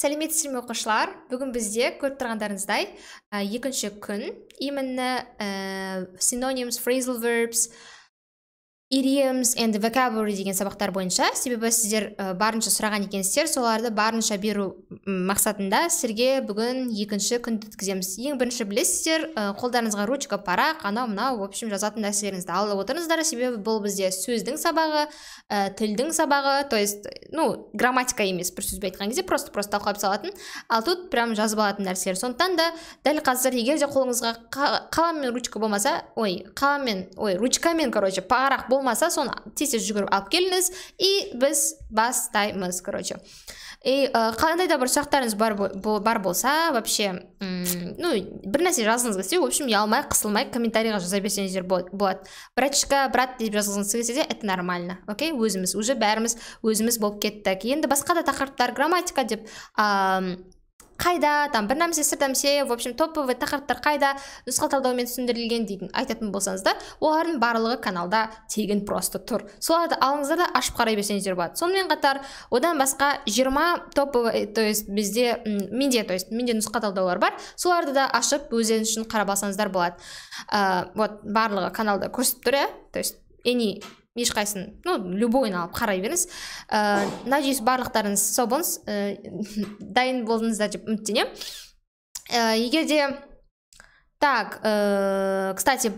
сәлеметсіздер ме оқушылар бүгін бізде көріп тұрғандарыңыздай ә, екінші күн именно ә, synonyms phrasal verbs идиомс and vocabulary деген сабақтар бойынша себебі сіздер барынша сұраған екенсіздер соларды барынша беру мақсатында сіздерге бүгін екінші күн өткіземіз ең бірінші білесіздер қолдарыңызға ручка парақ анау мынау в общем жазатын нәрселеріңізді алып отырыңыздар себебі бұл бізде сөздің сабағы ә, тілдің сабағы то есть ну грамматика емес бір сөзбен айтқан кезде просто просто талқылап салатын ал тут прям жазып алатын нәрселер сондықтан да дәл қазір егер де қолыңызға қалам мен ручка болмаса ой қаламмен ой ручкамен короче парақ болмаса соны тез тез жүгіріп алып келіңіз и біз бастаймыз короче и э, қандай да бір сұрақтарыңыз бар, бар болса вообще ну бір нәрсе жазғыңыз келсе в общем ұялмай қысылмай комментарийға жаза берсеңіздер болады братишка брат деп жазғыңыз келсе де это нормально окей өзіміз уже бәріміз өзіміз болып кеттік енді басқа да тақырыптар грамматика деп қайда там бір нәрсе сыр в общем топовый тақырыптар қайда нұсқа талдаумен түсіндірілген дейтін айтатын болсаңыздар олардың барлығы каналда тегін просто тұр соларды алыңыздар да ашып қарай берсеңіздер болады сонымен қатар одан басқа 20 топовый то есть бізде менде то есть менде нұсқа талдаулар бар соларды да ашып өздеріңіз үшін қарап алсаңыздар болады э, вот барлығы каналда көрсетіп тұр иә то есть ешқайсысын ну любойын алып қарай беріңіз ыыы э, ә, надеюсь барлықтарыңыз сау болыңыз ә, дайын болдыңыздар деп үміттенемін ә, егер де так ә, кстати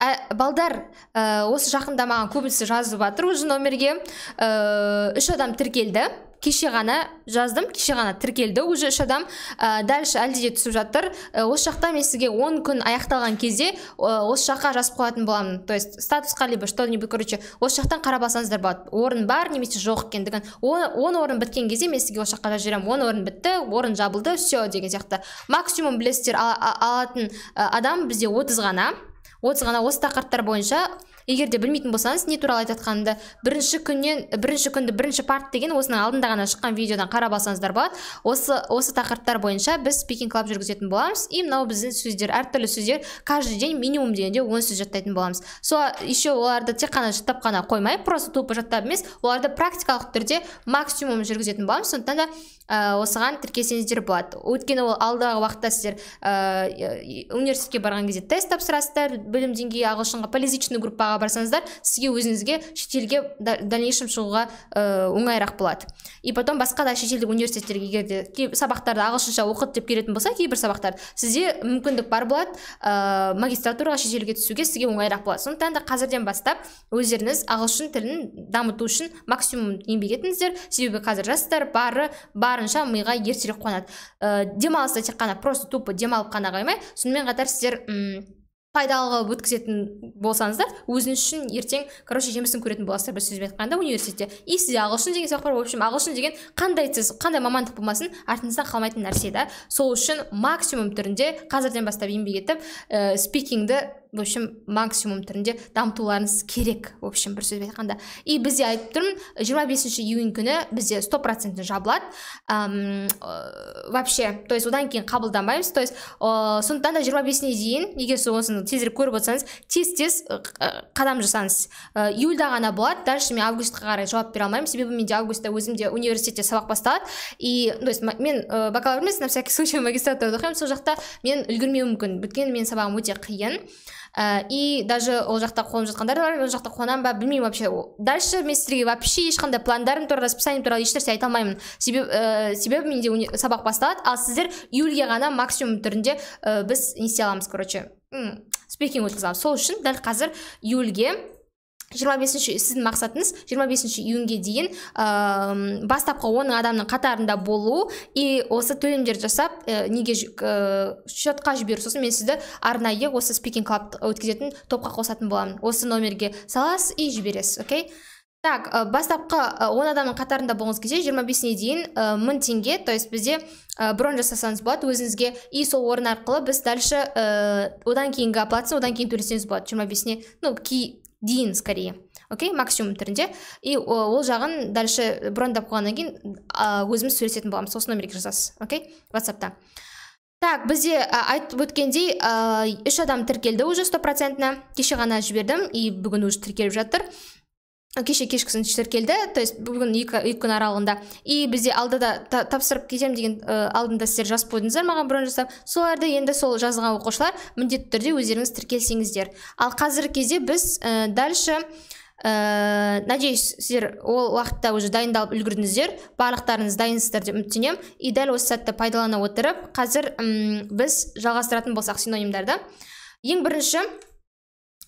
ә, балдар ә, осы жақында маған көбісі жазып жатыр уже номерге ә, үш адам тіркелді кеше ғана жаздым кеше ғана тіркелді уже үш адам ә, дальше әлде түсіп жатыр э, осы жақта мен сізге он күн аяқталған кезде осы жаққа жазып қоятын боламын то есть статусқа либо что нибудь короче осы жақтан қарап алсаңыздар болады орын бар немесе жоқ екендігін он орын біткен кезде мен сізге осы жаққа жазып жіберемін он орын бітті орын жабылды все деген сияқты максимум білесіздер алатын адам бізде отыз ғана отыз ғана осы тақырыптар бойынша егер де білмейтін болсаңыз не туралы айтып жатқанымды бірінші күннен бірінші күнді бірінші парт деген осының алдында ғана шыққан видеодан қарап алсаңыздар болады осы осы тақырыптар бойынша біз спикинг клаб жүргізетін боламыз и мынау біздің сөздер әртүрлі сөздер каждый день минимум дегенде он сөз жаттайтын боламыз сол еще оларды тек қана жаттап қана қоймай просто тупо жаттап емес оларды практикалық түрде максимум жүргізетін боламыз сондықтан да ә, осыған тіркелсеңіздер болады өйткені ол алдағы уақытта сіздер ә, университетке барған кезде тест тапсырасыздар білім деңгейі ағылшынға по группаға бағдарламаға барсаңыздар сізге өзіңізге шетелге дальнейшем шығуға э, оңайырақ болады и потом басқа да шетелдік университеттерге егер де сабақтарды ағылшынша оқыт деп келетін болса кейбір сабақтар сізде мүмкіндік бар болады ә, магистратураға шетелге түсуге сізге оңайырақ болады сондықтан да қазірден бастап өздеріңіз ағылшын тілін дамыту үшін максимум еңбек етіңіздер себебі қазір жастар бары барынша миға ертерек қонады ә, э, демалыста тек қана просто тупо демалып қана қоймай сонымен қатар сіздер ұм, қылып өткізетін болсаңыздар өзіңіз үшін ертең короче жемісін көретін боласыздар бір сөзбен айтқанда университетте и сізде ағылшын деген сабақ бар в общем ағылшын деген қандай сіз қандай мамандық болмасын артыңыздан қалмайтын нәрсе да сол үшін максимум түрінде қазірден бастап еңбек етіп ә, в общем максимум түрінде дамытуларыңыз керек в общем бір сөзбен айтқанда и бізде айтып тұрмын жиырма бесінші июнь күні бізде сто процентті жабылады э, вообще то есть одан кейін қабылданбаймыз то есть э, сондықтан да жиырма бесіне дейін егер сіз осыны тезірек көріп отырсаңыз тез тез э, қадам жасаңыз июльда ғана болады дальше мен августқа қарай жауап бере алмаймын себебі менде августта өзімде университетте сабақ басталады и то есть мен бакалавр емес на всякий случай магистратурада оқимын сол жақта мен үлгермеуім мүмкін өйткені менің сабағым өте қиын ә, и даже ол жақта қуанып жатқандар бар ол жақта қуанамын ба білмеймін вообще дальше мен сіздерге вообще ешқандай пландарым туралы расписанием туралы ешнәрсе айта алмаймын себебі ә, э, себебі менде сабақ басталады ал сіздер июльге ғана максимум түрінде ә, біз не істей аламыз короче спикинг өткізе аламыз сол үшін дәл қазір июльге жиырма бесінші сіздің мақсатыңыз жиырма бесінші июньге дейін ә, бастапқы он адамның қатарында болу и осы төлемдерді жасап ә, неге ә, счетқа жіберу сосын мен сізді арнайы осы спикинг клаб өткізетін топқа қосатын боламын осы номерге саласыз и жібересіз окей так ә, э, бастапқы он адамның қатарында болғыңыз келсе жиырма бесіне дейін ә, мың теңге то есть бізде ә, бронь жасасаңыз болады өзіңізге и сол орын арқылы біз дальше ә, одан кейінгі оплатасын одан кейін төлесеңіз болады жиырма бесіне ну кей дейін скорее окей okay? максимум түрінде и э, ол жағын дальше брондап қойғаннан кейін өзіміз сөйлесетін боламыз осы номерге жазасыз окей okay? ватсапта так бізде айтып өткендей үш адам тіркелді уже процентно кеше ғана жібердім и бүгін уже тіркеліп жатыр кеше кешкісін сыншылар келді то есть бүгін екі, екі күн аралығында и бізде алдыда та, тапсырып кетемін деген ә, алдында сіздер жазып қойдыңыздар маған бұрын жасап соларды енді сол жазған оқушылар міндетті түрде өздеріңіз тіркелсеңіздер ал қазіргі кезде біз ә, дальше ә, надеюсь сіздер ол уақытта уже дайындалып үлгердіңіздер барлықтарыңыз дайынсыздар деп үміттенемін и дәл осы сәтті пайдалана отырып қазір ұм, біз жалғастыратын болсақ синонимдарды ең бірінші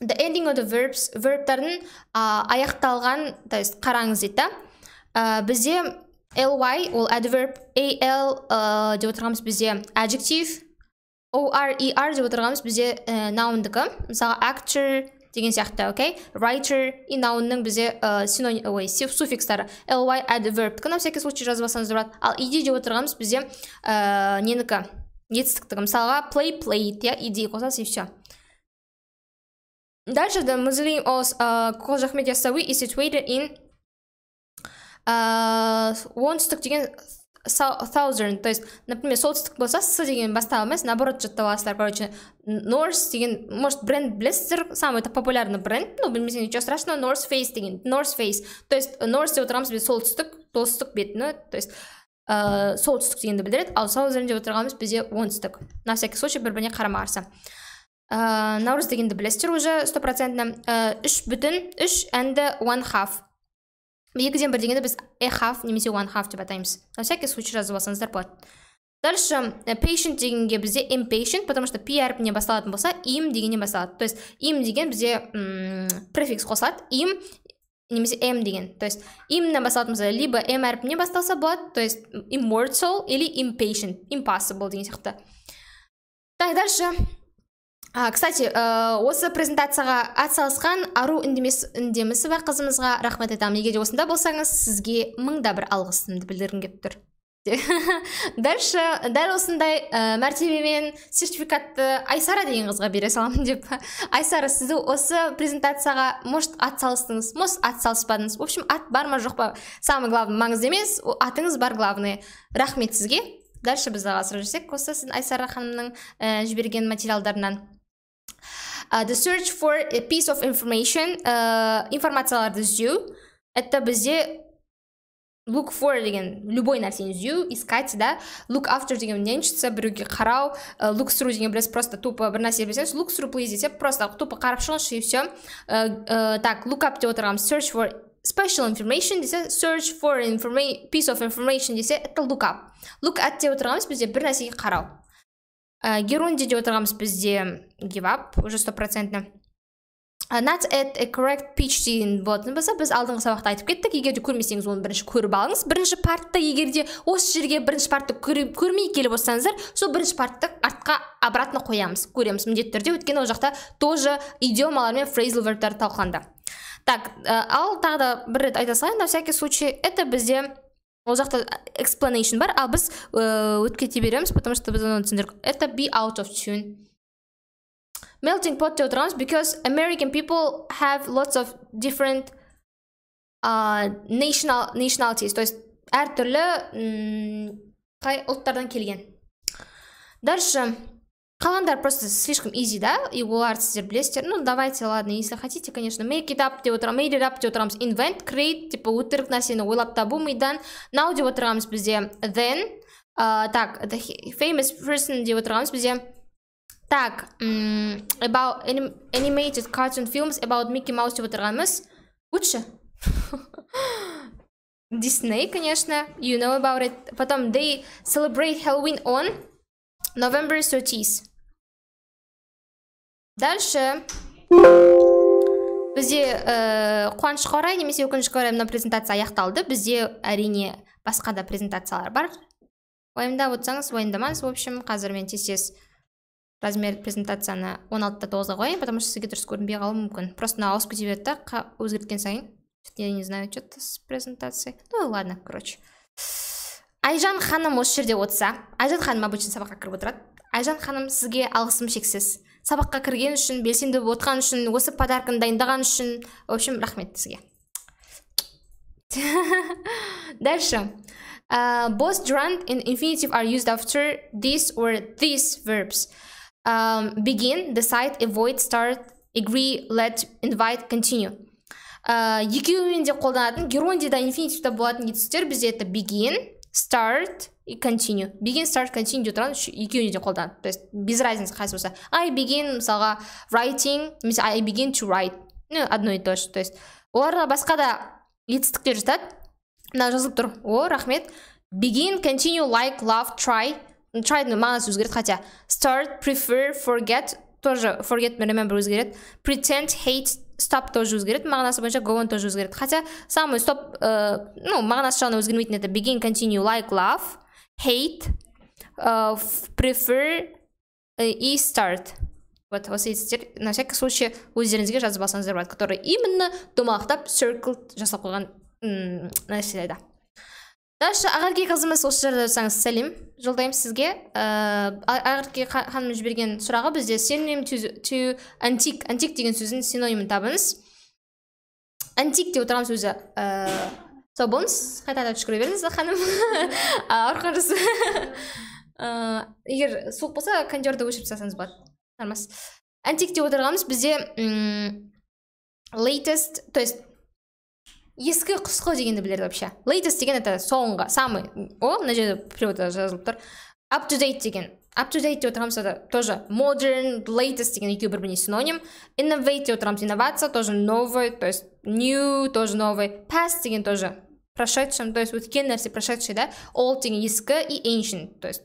the ending of the verbs вербтардың ә, аяқталған то есть қараңыз дейді да ә, бізде ly ол adverb al ә, деп отырғанымыз бізде adjective er деп отырғанымыз бізде ә, наундікі мысалы actor деген сияқты окей okay? writer и наунның бізде ә, синоним ой суффикстары ly adverbтікі на всякий случай жазып алсаңыз болады ал id деп отырғанымыз бізде ә, ненікі етістіктігі мысалға play played иә id қосасыз и все Дальше the Muslim of uh, Қожа Ахмет Яссауи is situated in uh, оңтүстік деген thousand то есть например солтүстік болса с деген бастап емес наоборот жаттап аласыздар короче north деген может бренд білесіздер самый это популярный бренд ну білмесең ничего страшного north face деген north face то есть north деп отырғанымыз біз солтүстік солтүстік бетіні то есть солтүстік дегенді білдіреді ал southern деп отырғанымыз бізде оңтүстік на всякий случай бір біріне қарама қарсы ә, наурыз дегенді білесіздер уже стопроцентно ә, үш бүтін үш әнді one half екіден бір дегенді біз a half немесе one half деп атаймыз на всякий случай жазып алсаңыздар болады дальше э, patient дегенге бізде impatient потому что p әрпінен басталатын болса им дегеннен басталады то есть им деген бізде префикс қосылады им немесе м деген то есть имнен басталатын болса либо м әрпінен басталса болады то есть immortal или impatient impossible деген сияқты так дальше а, кстати ә, осы презентацияға атсалысқан ару үндемес, үндемісова қызымызға рахмет айтамын егер де осында болсаңыз сізге мың да бір алғысымды білдіргім келіп тұр дальше дәл осындай ә, э, мәртебемен сертификатты айсара деген қызға бере саламын деп айсара сіз осы презентацияға может атсалыстыңыз может салыспадыңыз в общем ат бар ма жоқ па самый главный маңызды емес атыңыз бар главный рахмет сізге дальше біз жалғастыра жүрсек осы сіздің айсара ханымның ә, жіберген материалдарынан Uh, the search for a piece of information информацияларды іздеу это бізде look for деген любой нәрсені іздеу искать да look after деген меншіці біреуге қарау uh, look through деген білесіз просто тупо бір нәрсе білсеңіз look through please десе просто тупо қарап шығыңызшы и все uh, так look up деп отырғанымыз search for special information десе search for piece of information десе это look up look at деп отырғанымыз бізде бір нәрсеге қарау ә, герунди деп отырғанбыз бізде up, уже стопроцентно not at a correct pitch деген болатын болса біз алдыңғы сабақта айтып кеттік егер де көрмесеңіз оны бірінші көріп алыңыз бірінші партты егер де осы жерге бірінші партты көрмей келіп отырсаңыздар сол бірінші партты артқа обратно қоямыз көреміз міндетті түрде өйткені ол жақта тоже идиомалар мен фрейзл вербтар талқыланды так ал тағы да бір рет айта салайын на всякий случай это бізде ол жақта explanation бар ал біз э, өтіп кете береміз потому что біз оны түсіндірдік это be out of tune melting pot деп отырғанымыз because american people have lots of different uh, national nationalities то есть әртүрлі қай ұлттардан келген дальше қалғандар просто слишком изи да и оларды сіздер білесіздер ну давайте ладно если хотите конечно make it up деп отырамыз made it up деп отырамыз invent create типа өтірік нәрсені ойлап табу мидан now деп отырамыз бізде then ә, а, так the famous person деп отырғанымыз бізде так about animated cartoon films about Mickey Mouse деп отырғанымыз лучше Disney, конечно, you know about it. Потом they celebrate Halloween on November 30. Дальше. Бізде ә, э, қуанышқа орай немесе өкінішке орай мына презентация аяқталды. Бізде әрине басқа да презентациялар бар. Уайымдап отырсаңыз, уайымдамаңыз. В общем, қазір мен тез тез размер презентацияны 16-та 9-ға қояйын, потому что сізге дұрыс көрінбей қалуы мүмкін. Просто на ауысып кете береді да, өзгерткен сайын. Я не знаю, что-то с презентацией. Ну ладно, короче айжан ханым осы жерде отырса айжан ханым обычно сабаққа кіріп отырады айжан ханым сізге алғысым шексіз сабаққа кірген үшін белсенді болып отырған үшін осы подарканы дайындаған үшін в общем рахмет сізге дальше uh, both gerund and infinitive are used after these or these verbs um, begin decide avoid start agree let invite continue э, екеуімен де қолданатын геронде да инфинитивте болатын етістіктер бізде это begin start и continue begin start continue деп тұрған екеуіне де қолданады то есть без разницы қайсы болса i begin мысалға writing немесе i begin to write ну одно и то же то есть оларға басқа да етістіктер жатады мына жазылып тұр о рахмет begin continue like love try трайдың мағынасы өзгереді хотя start prefer forget тоже forget мен remember өзгереді pretend hate стоп тоже өзгереді мағынасы бойынша go on тоже өзгереді хотя самый стоп ә, ну мағынасы жағынан өзгермейтін это begin continue like love hate ә, prefer э, и start вот осы етістер на всякий случай өздеріңізге жазып алсаңыздар болады которые именно домалақтап circle жасап қойған нәрселерді раши ақерке қызымыз осы жерде тұрсаңыз сәлем жолдаймын сізге ыыы э, ақерке ханымның жіберген сұрағы бізде синоним to антик антик деген сөздің синонимін табыңыз антик деп отырған сөзі ыыы э, сау болыңыз қайта қайта түшкіре беріңіз ханым арқаңыз э, егер суық болса кондерді өшіріп тастасаңыз болады жармас антик деп отырғанымыз бізде latest то есть ескі құсқы дегенді біледі вообще latest деген это соңғы самый о мына жерде переводта жазылып тұр up to date деген up to date деп отырғанбыз это тоже modern latest деген екеуі бір біріне синоним innovate деп отырғанбыз инновация тоже новый то есть new тоже новый past деген тоже прошедшем то есть өткен нәрсе прошедший да old деген ескі и ancient то есть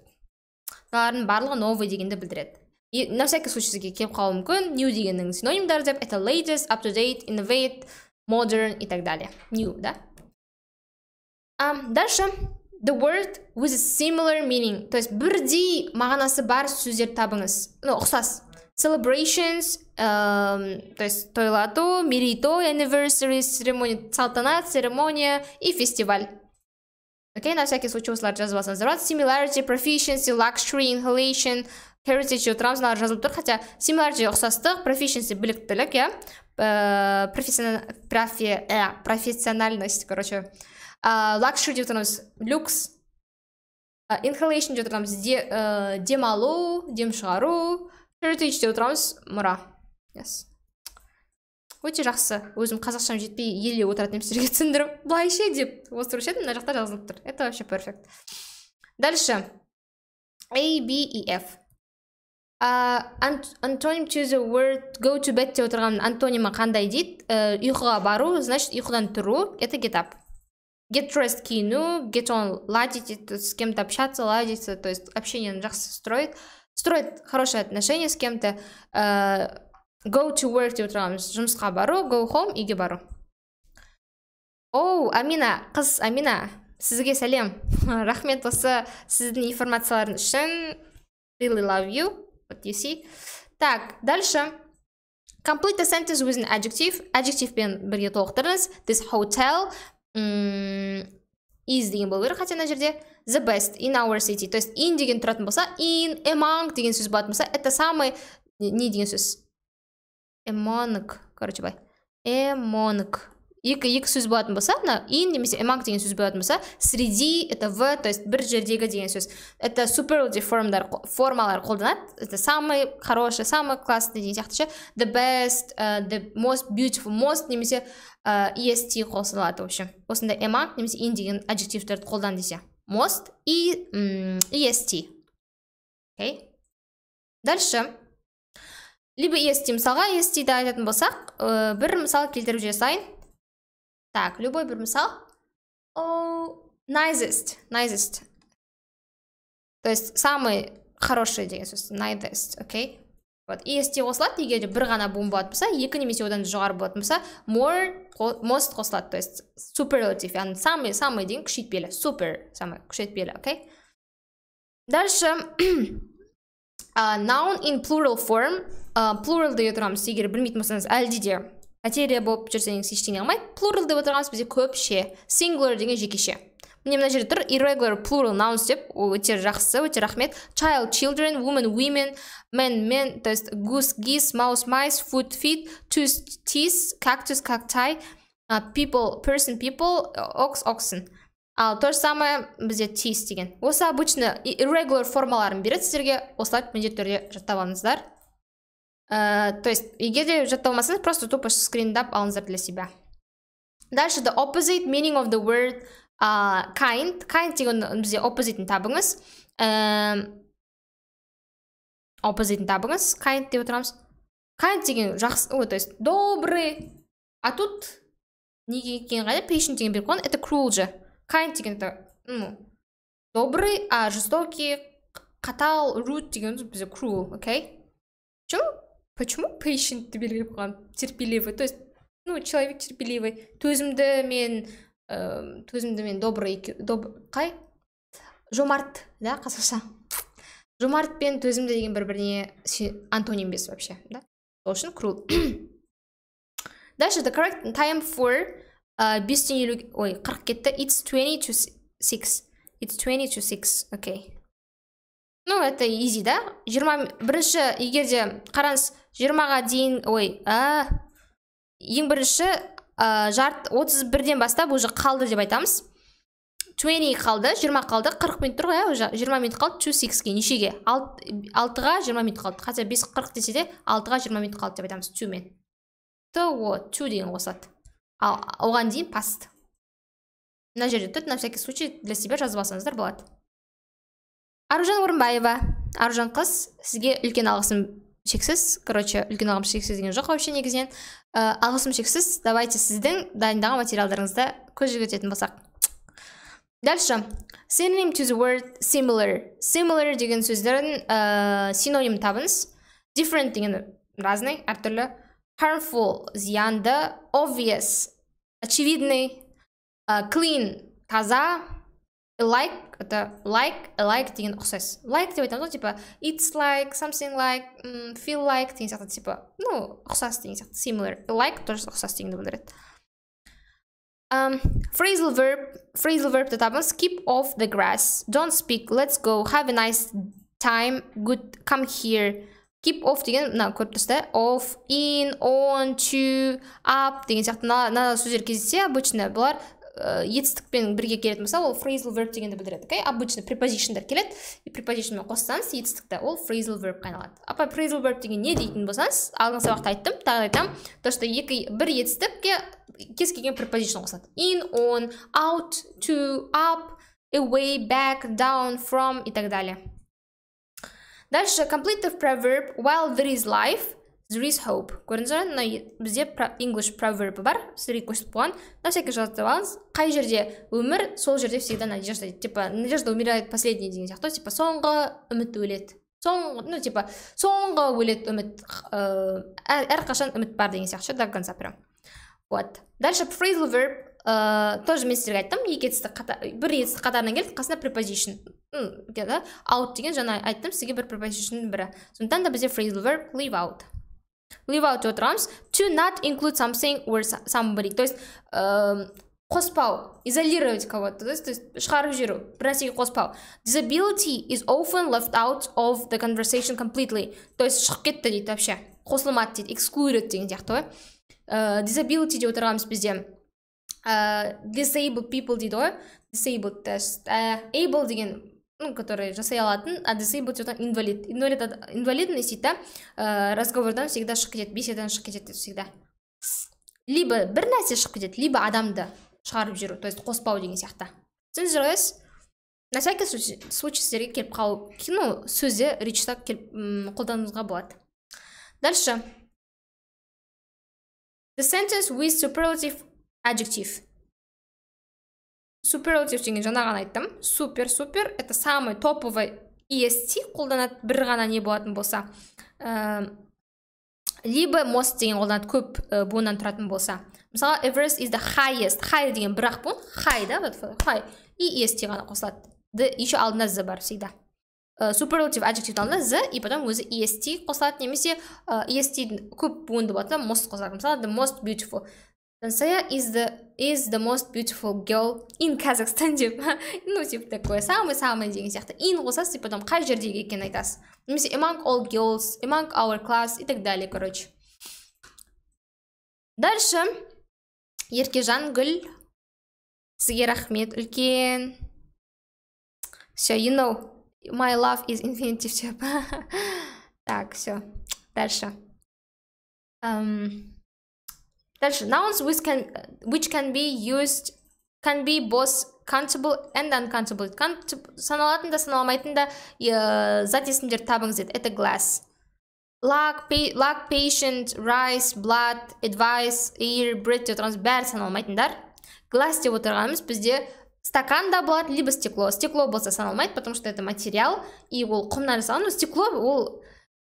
мыналардың барлығы новый дегенді білдіреді и на всякий случай сізге келіп қалуы мүмкін new дегеннің синонимдары деп это latest up to date innovate modern и так далее. New, да? А, дальше the word with a similar meaning то есть бірдей мағынасы бар сөздер табыңыз ну ұқсас celebrations um, то есть тойлату мерейтой anniversary церемония салтанат церемония и фестиваль окей okay, на всякий случай осыларды жазып алсаңыздар болады similarity proficiency luxury inhalation heritage отырамыз мыналар жазылып тұр хотя similarity ұқсастық proficiency біліктілік иә Э, профессиональ... профи... э, профессиональность, короче. деп тұрмыз люкс. Инхалейшн жутанамыз э, дем алу, дем шығару. Heritage деп отырамыз мұра. Yes. өте жақсы өзім қазақшам жетпей еле отыратын емістерге түсіндіріп былай ше деп отырушы едім мына жақта жазылып тұр это вообще перфект дальше a b e f антоним choose word go to bed деп отырған антонимі қандай дейді э, ұйқыға бару значит ұйқыдан тұру это get up get dressed киіну get on ладить с кем-то общаться ладиться то есть общение жақсы строит строит хорошие отношения с кем-то э, go to work деп отырғанымыз жұмысқа бару go home үйге бару оу амина қыз амина сізге сәлем рахмет осы сіздің информацияларыңыз үшін really love you Вот, you see? Так, дальше. Complete the sentence with an adjective. пен бірге толықтырыңыз. This hotel is деген болу керек, хотя на жерде the best in our city. То есть in деген тұратын болса, in, among деген сөз болатын болса, это самый не деген сөз? Among, короче, бай. Among екі екі сөз болатын болса мына ин немесе эманг деген сөз болатын болса среди это в то есть бір жердегі деген сөз это superlative формалар формалар қолданады это самый хороший самый классный деген сияқты ше the best э, the most beautiful most немесе uh, э, est қосылады в общем осындай among немесе ин деген аджективтерді қолдан десе most и est окей okay. дальше либо est мысалға est айтатын болсақ э, бір мысал келтіріп сайын, Так, любой бір мысал. Oh, nicest, nicest. То есть самый хороший деген сөз nicest, окей? Вот. И если қосылады егер бір ғана буын болатын болса екі немесе одан жоғары болатын болса more most қосылады то есть superlative яғни самый самый деген күшейтпелі супер самый күшейтпелі окей дальше uh, noun in plural form uh, plural тұрамыз егер білмейтін болсаңыз әлде де материя болып жүрсеңіз ештеңе қылмайды плурал деп отырғанымыз бізде көпше синглер деген жекеше міне мына жерде тұр irregular plural nouns деп ол өте жақсы өте рахмет child children woman women men men то есть goose geese mouse mice Foot, feet tooth teeth cactus cacti uh, people person people uh, ox oxen ал то же самое бізде teeth деген осы обычно irregular формаларын береді сіздерге осылай міндетті түрде жаттап алыңыздар ә, то есть егер де жаттап алмасаңыз просто тупо скриндап алыңыздар для себя дальше the opposite meaning of the word uh, kind kind деген бізде opposite табыңыз ә, opposite табыңыз kind деп отырамыз kind деген жақсы ой то есть добрый а тут неге екенін қайда patient деген беріп қойған это cruel же kind деген это ну добрый а жестокий қатал рут деген бізде cruel окей okay? почему пейшентті белгілеп қойған терпеливый то есть ну человек терпеливый төзімді мен ә, төзімді мен добрый доб, қай жомарт да қазақша жомарт пен төзімді деген бір біріне антоним емес вообще да сол үшін cruel дальше the correct time for бестен елу ой қырық кетті it's twenty to six it's twenty to six окей okay ну это изи да жиырма бірінші егер де қараңыз жиырмаға дейін ой ә, ең бірінші ә, жарт отыз бірден бастап уже қалды деп айтамыз twenty қалды жиырма қалды қырық минут тұр ғой иә уже жиырма минут қалды ту сикске нешеге алтыға жиырма минут қалды хотя бес қырық десе де алтыға жиырма минут қалды деп айтамыз тюмен то о to деген қосылады ал оған дейін паст мына жерде тұр на всякий случай для себя жазып алсаңыздар болады аружан орынбаева аружан қыз сізге үлкен алғысым шексіз короче үлкен алғысым шексіз деген жоқ вообще негізінен ә, алғысым шексіз давайте сіздің дайындаған материалдарыңызда көз жүгіртетін болсақ дальше synonym to the word similar similar деген сөздердің ә, э, синоним табыңыз different деген разный әртүрлі harmful зиянды obvious очевидный ә, clean таза like это like like деген ұқсас like деп айтамыз ғой типа it's like something like feel like деген сияқты типа ну ұқсас деген сияқты similar like тоже ұқсас дегенді білдіреді um, phrasal verb phrasal verbті табыңыз keep off the grass don't speak let's go have a nice time good come here keep off деген мына көріп тұрсыздар off in on to up деген сияқты мына сөздер кездесе обычно бұлар ә, э, етістікпен бірге келетін болса ол phrasal верб дегенді білдіреді окей обычно препозишндар келеді и препозишнмен қоссаңыз етістікті ол phrasal verb айналады апа phrasal верб деген не дейтін болсаңыз алдыңғы сабақта айттым тағы айтамын то что екі бір етістікке кез келген препозишн қосылады in on out to up away back down from и так далее дальше completive proverb while there is life there is hope көрдіңіз ба мына бізде english proverb бар сіздерге көрсетіп қойған на всякий жазып алыңыз қай жерде өмір сол жерде всегда надежда дейді типа надежда умирает последний деген сияқты типа соңғы үміт өледі соңғы ну типа соңғы өледі үміт ыыы э, әрқашан үміт бар деген сияқты ше до конца прям вот дальше phrasal verb ыыы э, тоже мен сіздерге айттым екі етістік бір етістік қатарынан келді қасына preposition да аут деген жаңа айттым сізге бір preposition бірі сондықтан да бізде phrasal verb leave out leave out your terms to not include something or somebody то есть қоспау изолировать кого-то то есть шығарып жіберу бір нәрсеге қоспау disability is often left out of the conversation completely то есть шығып кетті дейді вообще қосылмады дейді excluded деген сияқты ғой ә, э, disability деп отырғанбыз бізде ә, э, disabled people дейді ғой disabled ә, э, able деген ну который жасай алатын әдісі бұл жерден инвалид инвалид инвалидность дейді э, да разговордан всегда шығып кетеді беседадан шығып кетеді всегда либо бір нәрсе шығып кетеді либо адамды шығарып жіберу то есть қоспау деген сияқты түсіндіңіздер ғой на всякий случай сіздерге келіп қалу ну сөзде речьта келіп қолдануға болады дальше the sentence with superlative adjective superlative деген жаңа ғана айттым супер супер это самый топовый est қолданады бір ғана не болатын болса ә, либо most деген қолданады көп ә, буыннан тұратын болса мысалы эверест is the highest high деген бір ақ буын хай да хай и est ғана қосылады д еще алдында з бар всегда э, суперлатив superlative алдында з и потом өзі est қосылады немесе ә, көп буынды болатын мост қосылады мысалы the most beautiful Жансая is the, is the most beautiful girl in Kazakhstan деп ну типа такое самый самый деген сияқты in қосасыз и потом қай жердегі екенін айтасыз немесе among all girls among our class и так далее короче дальше еркежан гүл сізге рахмет үлкен все you know my love is infinitive деп так все дальше um, Дальше. Nouns which can, which can be used, can be both countable and uncountable. Саналатын да саналмайтын да зат есімдер табыңыз деді. Это glass. Luck, luck, patient, rice, blood, advice, ear, bread деп отырғанымыз бәрі саналмайтындар. Glass деп отырғанымыз бізде стакан да болады либо стекло стекло болса саналмайды потому что это материал и ол құмнан жасалған стекло ол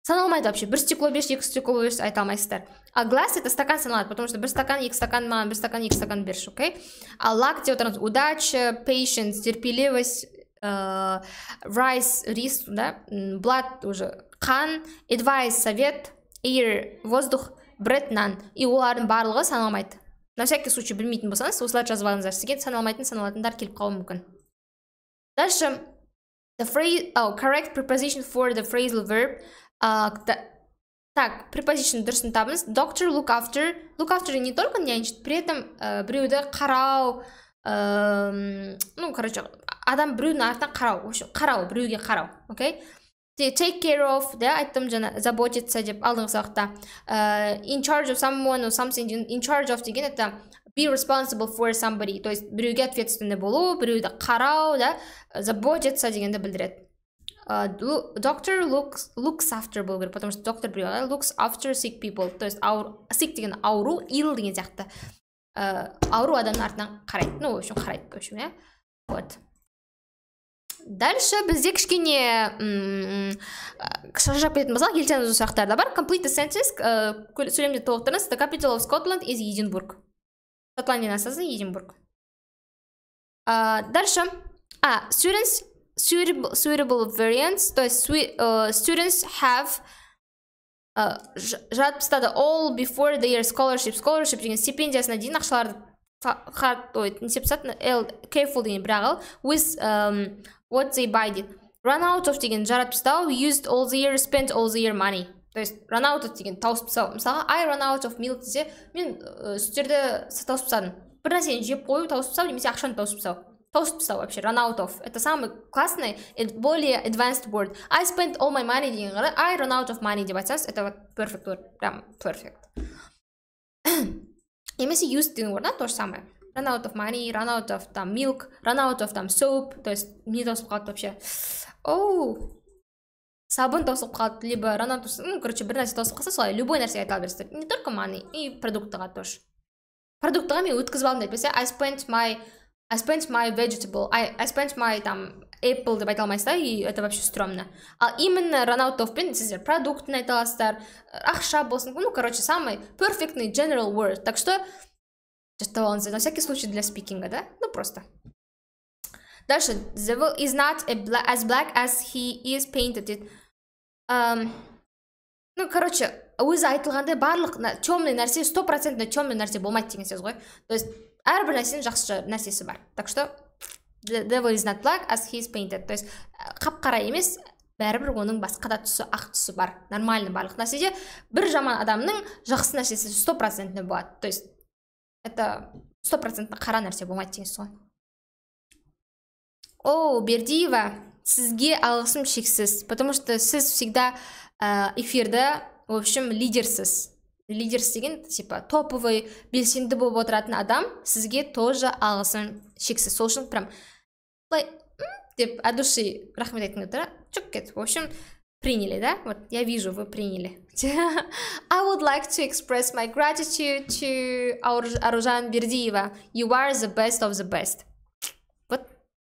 саналмайды вообще бір стекло берші екі стекло берші айта алмайсыздар а глаз это стакан саналады потому что бір стакан екі стакан маған бір стакан екі стакан берші окей ал лак деп отырмыз удача patience терпеливость райс э, рис да блад уже қан advice совет air воздух бред нан и олардың барлығы саналмайды на всякий случай білмейтін болсаңыз осыларды жазып алыңыздар сізге саналмайтын саналатындар келіп қалуы мүмкін дальше the phrase oh correct preposition for the phrasal verb так препозицияны дұрысын табыңыз доктор look after look after не только нянчить при этом ә, э, біреуді қарау ә, ну короче адам біреудің артынан қарау общем қарау біреуге қарау окей okay? take care of да айттым жаңа заботиться деп алдыңғы сабақта ә, э, in charge of someone or something in charge of деген это be responsible for somebody то есть біреуге ответственный болу біреуді қарау да заботиться дегенді білдіреді доктор looks after болу керек потому что доктор біреу looks after sick people то есть ауру sick деген ауру ill деген сияқты ауру адамның артынан қарайды ну в общем қарайды в общем иә вот дальше бізде кішкене шаршап кететін болсақ елтен ұзын да бар complete the sentence сөйлемді толықтырыңыз the capital of scotland is единбург шотландияның астанасы единбург дальше а students suitable, suitable variants, то есть uh, students have uh, э, тастады all before their scholarship, scholarship деген стипендиясына дейін ақшаларды ой не істеп тастады л careful деген бірақ ал with um, what they buy дейді run out of деген жаратып тастау used all the year spent all the year money то есть run out of деген тауысып тастау мысалға I run out of milk десе мен э, сүттерді тауысып тастадым бір нәрсені жеп қою тауысып тастау немесе ақшаны тауысып тастау Toast писал вообще, run out of. Это самый классный более advanced word. I spent all my money in I run out of money девать Это вот perfect word, прям perfect. И если used in word, да, то же самое. Run out of money, run out of там milk, run out of там soap, то есть не тосып қалды вообще. Оу, oh. сабын тосып қалды, либо run out of, ну, короче, бір нәрсе тосып қалса, солай любой нәрсеге айта бересіздер. Не только money, и продуктыға тоже. Продуктыға мен өткізіп алдым депесе, I spent my I spent my vegetable, I, I spent my там Apple деп айта алмайсыздар и это вообще стрёмно А именно run out of пен продукт, на это аласыздар э, ақша ну короче самый перфектный general word так что жаттап алыңыздар на всякий случай для спикинга да ну просто дальше the will is not black, as black as he is painted it um, ну короче өзі айтылғандай барлық темный нәрсе стопроцентно темный нәрсе болмайды деген сөз ғой то есть әрбір нәрсенің жақсы нәрсесі бар так что the devil is not black as he is painted то есть э, қап қара емес бәрібір оның басқа да түсі ақ түсі бар нормально барлық нәрседе бір жаман адамның жақсы нәрсесі стопроцентный болады то есть это стопроцентно қара нәрсе болмайды деген сөз ғой оу бердиева сізге алғысым шексіз потому что сіз всегда э, эфирді в общем лидерсіз лидерс деген типа топовый белсенді болып отыратын адам сізге тоже алғысым шексіз сол үшін прям былай деп от души рахмет айтқым келіп тұр жүк кетіп в общем приняли да вот я вижу вы приняли I would like to express my gratitude to Аружан Бердиева you are the best of the best Вот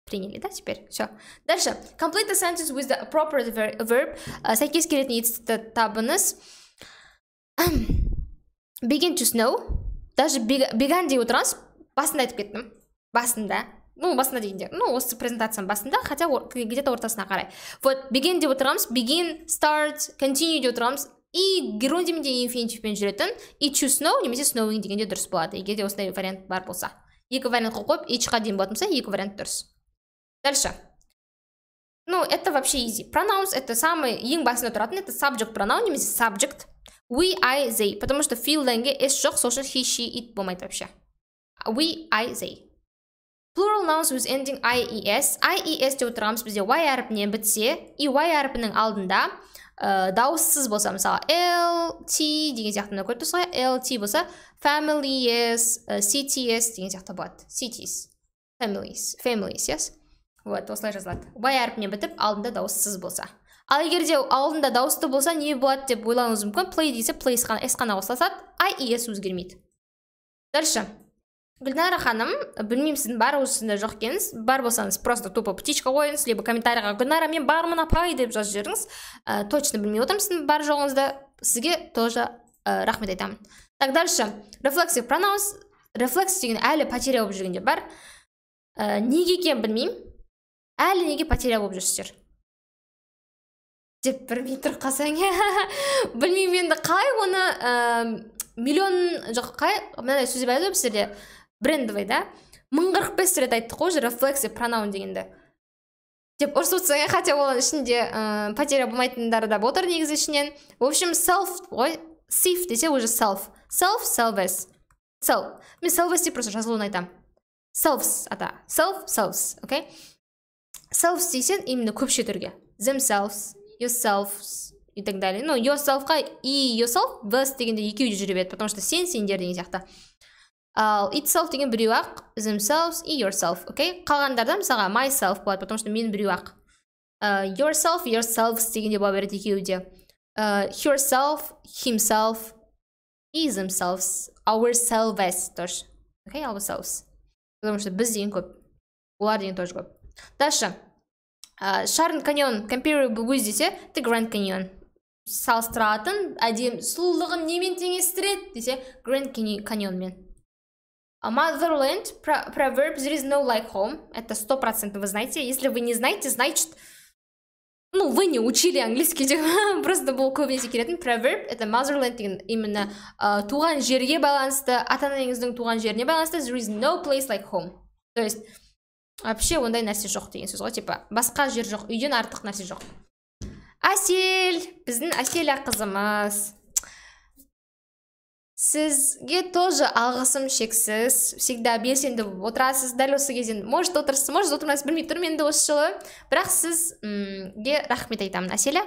приняли, да, теперь? Все. Дальше. Complete the sentence with the appropriate verb. Э, Сәйкес келетін етістікті табыңыз. begin to snow даже began деп отырғансыз басында айтып кеттім басында ну басында дегенде ну осы презентацияның басында хотя где то ортасына қарай вот begin деп отырғанбыз begin start continue деп отырғанбыз и де инфинитивпен жүретін и to snow немесе snowing дегенде дұрыс болады егер де осындай вариант бар болса екі вариант қойып қойып ичқа дейін болатын болса екі вариант дұрыс дальше ну это вообще изи pronouns это самый ең басында тұратын это subject pronoun немесе subject we i they потому что feel денге жоқ жоқ үшін he she it болмайды вообще we i they plural nouns with ending ies ies деп отырғанымыз бізде y әрпінен бітсе и y әрпінің алдында ә, дауыссыз болса мысалы T деген сияқты мына көріп тұрсыз ғой lt болса families ә, э, cts деген сияқты болады cities families families yes вот осылай жазылады y әрпінен бітіп алдында дауыссыз болса ал егер де алдында дауысты болса не болады деп ойлануыңыз мүмкін play десе place қана e, s қана қосылады а и с өзгермейді дальше гүлнара ханым білмеймін сіздің бар осында жоқ екеніңіз бар болсаңыз просто тупо птичка қойыңыз либо комментарийға гүлнара мен бармын апай деп жазып жіберіңіз ә, точно білмей отырмын сіздің бар жоғыңызды сізге тоже ә, рахмет айтамын так дальше рефлексив пронаунс рефлекс деген әлі потеря болып жүргендер бар ә, неге екенін білмеймін әлі неге потеря болып жүрсіздер деп бір тұрып қалсаң білмеймін енді қалай оны ә, миллион жоқ қалай мынандай сөз бар ғой біздерде брендовый да мың қырық бес рет айттық қой уже рефлексив пронаун дегенді деп ұрысып отырсаң хотя оның ішінде ә, потеря болмайтындары да отыр негізі ішінен в общем селф ғой сиф десе уже селф селф селвес сел мен селвес деп просто жазылуын айтамын селвс ата селф селвс окей селвс дейсең десең именно көпше түрге themselves Yourself и так далее ну қа и yourself vs дегенде екеуі де жүре еді потому что сен сендер деген сияқты ал itself деген біреу ақ themselves и yourself окей okay? қалғандарда мысалға myself болады потому что мен біреу ақ uh, yourself yourselves дегенде бола береді екеуі де э, uh, herself himself и themselves ourselves тоже окей okay? ourselves потому что біз деген көп олар деген тоже көп дальше шарын каньон компарable with десе the grand canyon салыстыратын әдем сұлулығын немен теңестіреді десе grand каньонмен motherland proverb there is no like home это сто процентов вы знаете если вы не знаете значит ну вы не учили английский деп просто бұл көбінесе келетін proverb это motherland деген именно ә, туған жерге байланысты ата анаңыздың туған жеріне байланысты there is no place like home то есть вообще ондай нәрсе жоқ деген сөз ғой типа басқа жер жоқ үйден артық нәрсе жоқ әсел біздің әселя қызымыз сізге тоже алғысым шексіз всегда белсенді болып отырасыз дәл осы кезден может отырсыз может отырмайсыз білмей тұрмын енді осы жылы бірақ сізге рахмет айтамын әселя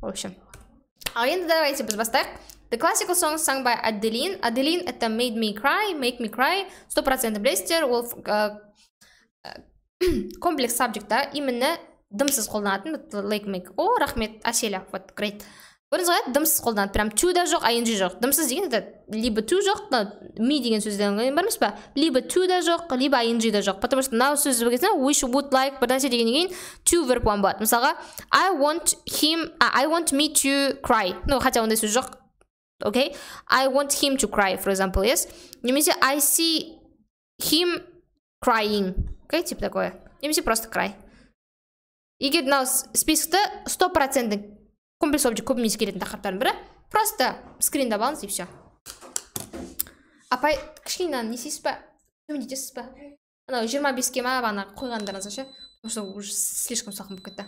в общем ал енді давайте біз бастайық The classical song sung by Adeline. Adeline это Made Me Cry, Make Me Cry, 100% блестер, Wolf, э, э, комплекс subject, да, именно дымсыз қолданатын, like make. О, рахмет, Аселя, вот, great. көрдіңіз ғой дымсыз қолданады прям to да жоқ ing жоқ дымсыз деген это либо to жоқ ми деген сөзден бармыз ба либо to да жоқ либо ing да жоқ потому что мынау сөз кезде wish would like бір нәрсе дегеннен кейін to verb болады мысалға i want him I want me to cry ну хотя ондай сөз жоқ okay i want him to cry for example yes немесе i see him crying okay типа такое немесе просто край егер мынау списокты процентный комплекс обжект көбінесе келетін тақырыптардың бірі просто скриндап алыңыз и все апай кішкене мынаны не істейсіз ба төмендетесіз ба анау жиырма беске ма бағана қойғандарыңызға ше потому что уже слишком салқын болып кетті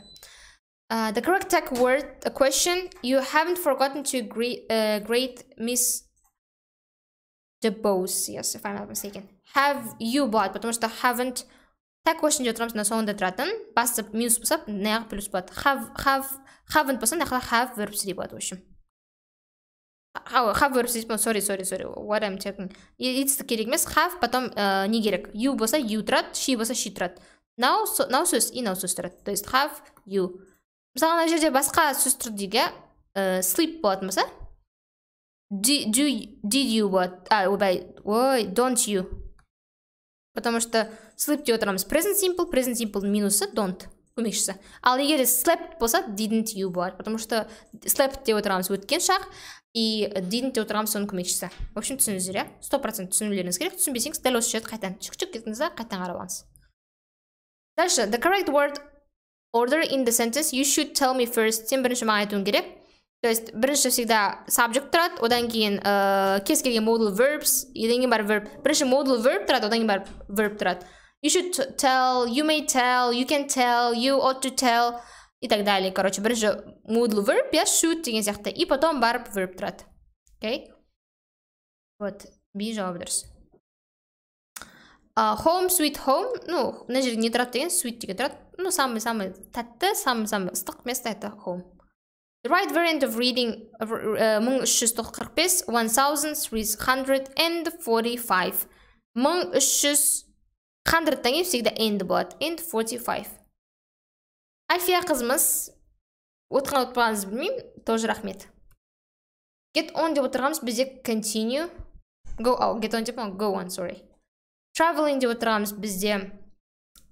Uh, the correct tech word a question you haven't forgotten to uh, greet, uh, great Miss DeBose. Yes, if I'm not mistaken. Have you bought? Потому что haven't. Та question идет рамс на сон детратен. the минус посад, не plus. But Have have haven't посад, не have verb three бот в общем. Have verb three sorry sorry sorry. What I'm checking. It's the керек Miss Have but um, не керек. You болса you трат, she болса she трат. Now so now сөз и now сөз трат. То have you. мысалы мына жерде басқа сөз тұр дейік иә э, ә, sleep болатын болса did you болады ойбай ой don't you потому что sleep деп отырамыз present simple present simple минусы don't көмекшісі ал егер slept болса didn't you болады потому что slept деп отырамыз өткен шақ и didn't деп отырамыз соның көмекшісі в общем түсініңіздер иә сто процент түсінулеріңіз керек түсінбесеңіз дәл осы жерді қайтадан чүк чүк кеттіңіз да қайтадан қарап алыңыз дальше the correct word order in the sentence, you should tell me first sin birinci maayetun girip. То есть бірінші всегда subject тұрады, одан кейін Then ә, кез келген modal verbs, You think about verb. Бірінші modal verb тұрады, одан кейін барып verb тұрады. You should tell, you may tell, you can tell, you ought to tell и так далее. Короче, бірінші modal verb, You should деген сияқты, и потом барып verb тұрады. Okay? Вот, би жауап дұрыс. HOME, SWEET HOME, ну мына жерге не тұрады деген SWEET деген тұрады ну самый самый тәтті самый самый ыстық место это HOME. The right variant of reading uh, 1345, 1345. 1300 деген всегда end болады. End 45. алфия қызымыз, отқан отпағаныңызды білмеймін, тоже рахмет. Get on деп отырғанымыз, бізде continue, go out, oh, get on деп, go on, sorry. traveling деп отырамыз бізде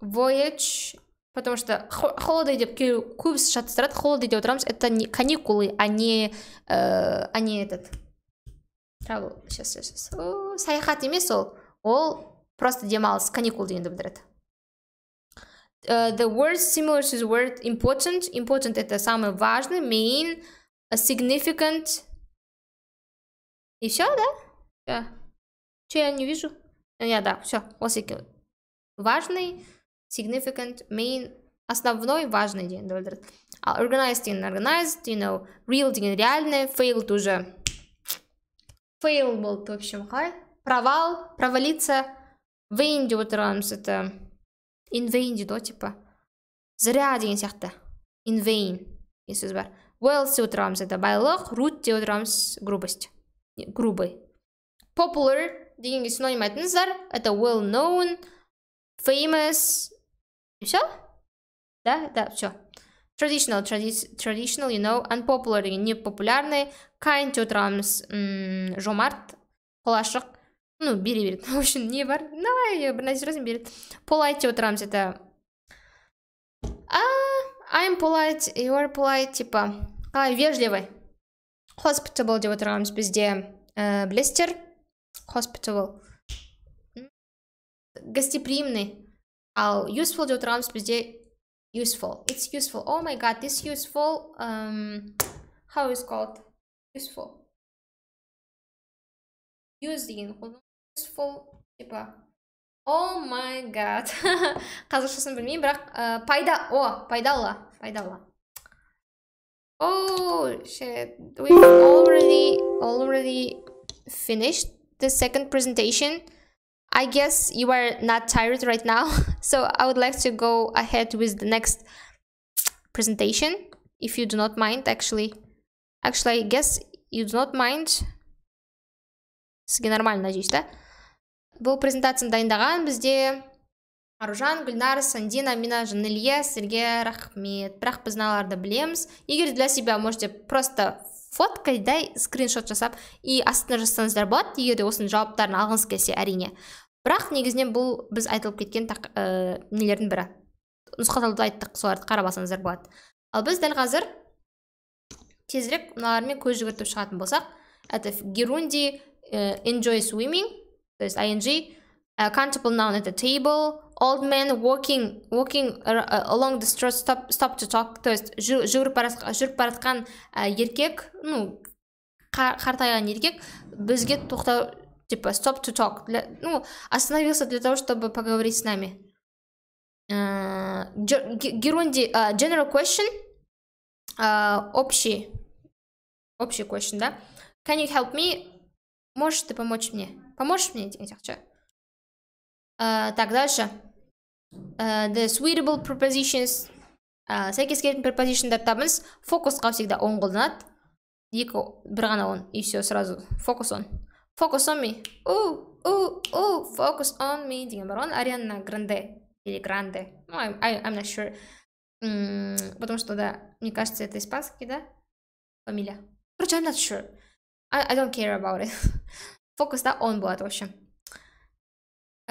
voyage потому что holiday деп көбісі шатыстырады holiday деп отырамыз это не каникулы а не ә, э, а не этот travel сейчас сейчас саяхат емес ол ол просто демалыс каникул дегенді білдіреді Uh, the word similar to the word important. Important это самое важное. Main, significant. И все, да? Да. Че я не вижу? Э, я, да, все, осики. Важный, significant, main, основной, важный день. А organized in, organized, you know, real день, реальный, failed уже. Fail был, в общем, хай. Провал, провалиться. Венди отырамыз, это in vain да, типа зря деген сияқты in vain деген сөз бар wealth деп отырамыз это байлық root деп отырамыз грубость грубый popular деньги синоним айтыңыздар это well known famous и все да да все traditional tradi traditional you know unpopular деген непопулярный kind деп отырғанымыз жомарт қолашық ну бере береді в общем не бар давай бір нәрсе сұрасаң береді polite деп отырамыз это а I'm polite you are polite типа а вежливый hospitable деп отырғанымыз бізде ә, э, білесіздер hospitable гостеприимный ал useful деп отырғанымыз useful it's useful oh my god this useful um, how is called useful Using useful типа oh my god қазақшасын білмеймін бірақ ә, пайда о пайдалы пайдалы oh shit we already already finished the second presentation. I guess you are not tired right now, so I would like to go ahead with the next presentation, if you do not mind, actually. Actually, I guess you do not mind. Сізге нормально, надеюсь, да? Бұл презентацияны дайындаған бізде Аружан, Гүлнар, Сандина, Мина, Жанелье, Сергей, Рахмет. Бірақ біз біз. Егер для себя можете просто фоткадай скриншот жасап и астына жазсаңыздар болады егер де осының жауаптарын алғыңыз келсе әрине бірақ негізінен бұл біз айтылып кеткен тақ, ә, нелердің бірі нұсқаталды айттық соларды қарап алсаңыздар болады ал біз дәл қазір тезірек мыналармен көз жүгіртіп шығатын болсақ это герунди э, enjoy swimming то есть ing countable noun table old man walking walking uh, uh, along the street stop stop to talk то есть жүгіріп жүріп бара жатқан э, еркек ну қартайған еркек бізге тоқтау типа stop to talk для, ну остановился для того чтобы поговорить с нами э, герунди э, general question общий общий question да can you help me можешь ты помочь мне поможешь мне деген сияқты так дальше Э, the suitable prepositions ә, э, сәйкес келетін препозишндар табыңыз фокусқа всегда он қолданады екі бір ғана он и все сразу фокус он фокус он ми у у у фокус он ми деген бар ғой ариана гранде или гранде ну I'm, I'm not sure потому что да мне кажется это испанский да фамилия короче I'm not sure I, I don't care about it он болады в общем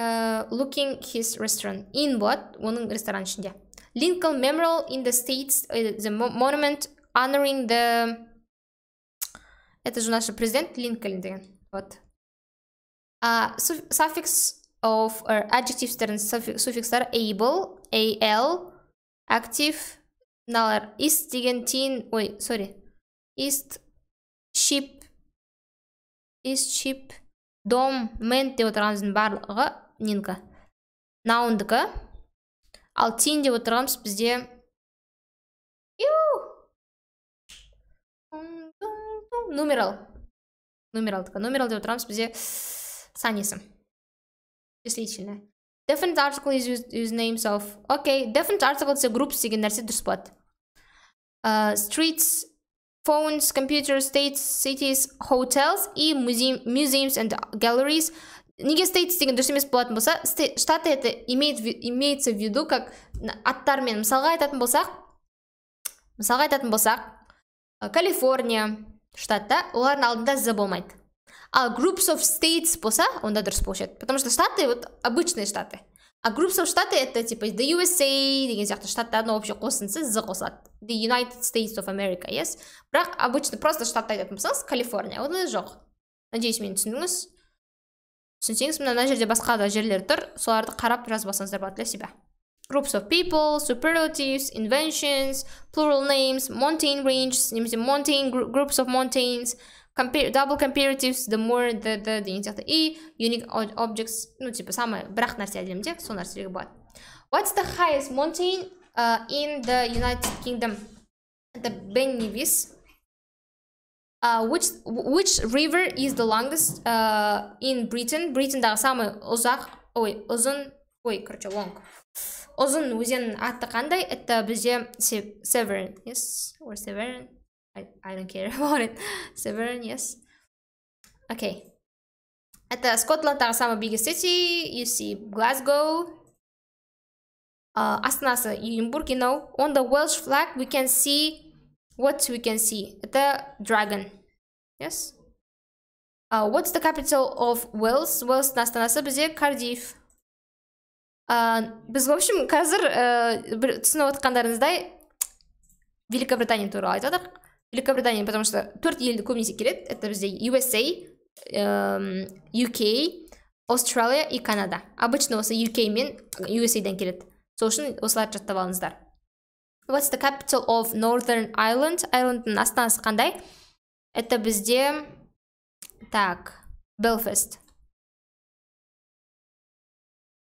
Uh, looking his restaurant in what one restaurant? ішінде Lincoln Memorial in the States the uh, monument honoring the это же наш президент Линкольн деген вот А suffix of or adjectivesтердің суффикстары able al active мыналар is деген тиін ой сорри ist ship is ship дом мен деп отырғанымыздың барлығы Нинка, наундікі ал тең деп отырғанымыз бізде нумерал нумералдікі нумерал деп отырғанымыз бізде сан есім числительное definite article is used, use names of okay definite article десе groups деген нәрсе дұрыс болады uh, streets phones computers states cities hotels и museum, museums and galleries неге states деген дұрыс емес болатын болса штаты это имеет, имеется в виду как аттармен мысалға айтатын болсақ мысалға айтатын болсақ э, калифорния штатта олардың алдында з болмайды ал groups of states болса онда дұрыс еді потому что штаты вот обычные штаты а groups of штаты это типа the USA деген сияқты штаттардың общий қосындысы з қосылады the United States of America yes бірақ обычно просто штатты айтатын болсаңыз калифорния онда жоқ надеюсь мені түсіндіңіз түсінсеңіз мына мына жерде басқа да жерлер тұр соларды қарап жазбасаңыздар болады для себя groups of people superlatives inventions plural names mountain ranges немесе mountain groups of mountains compare, double comparatives the more the the деген сияқты и unique objects ну типа самое бір ақ нәрсе әлемде сол нәрселерге болады what's the highest mountain uh, in the united kingdom the Bennevis Uh, which, which river is the longest uh, in Britain? Британдағы самый ұзақ, ой, ұзын, ой, короче, long. Ұзын өзен аты қандай? Это бізде Severn, yes, or Severn. I, I don't care about it. Severn, yes. Okay. Это Скотландтағы самый biggest city. You see Glasgow. Uh, астанасы Edinburgh, you know. On the Welsh flag we can see what we can see the dragon yes uh, what's the capital of Wales? Wales астанасы бізде Кардиф. біз в общем қазір түсініп отқандарыңыздай Великобритания туралы айтып жатырмық Великобритания потому что төрт елді көбінесе келеді это бізде USA um, UK Australia и Канада обычно осы UK мен USA-ден келеді сол үшін осыларды жаттап алыңыздар What's the capital of Northern Ireland? Ireland'ın астанасы қандай? Это бізде... Так, Belfast.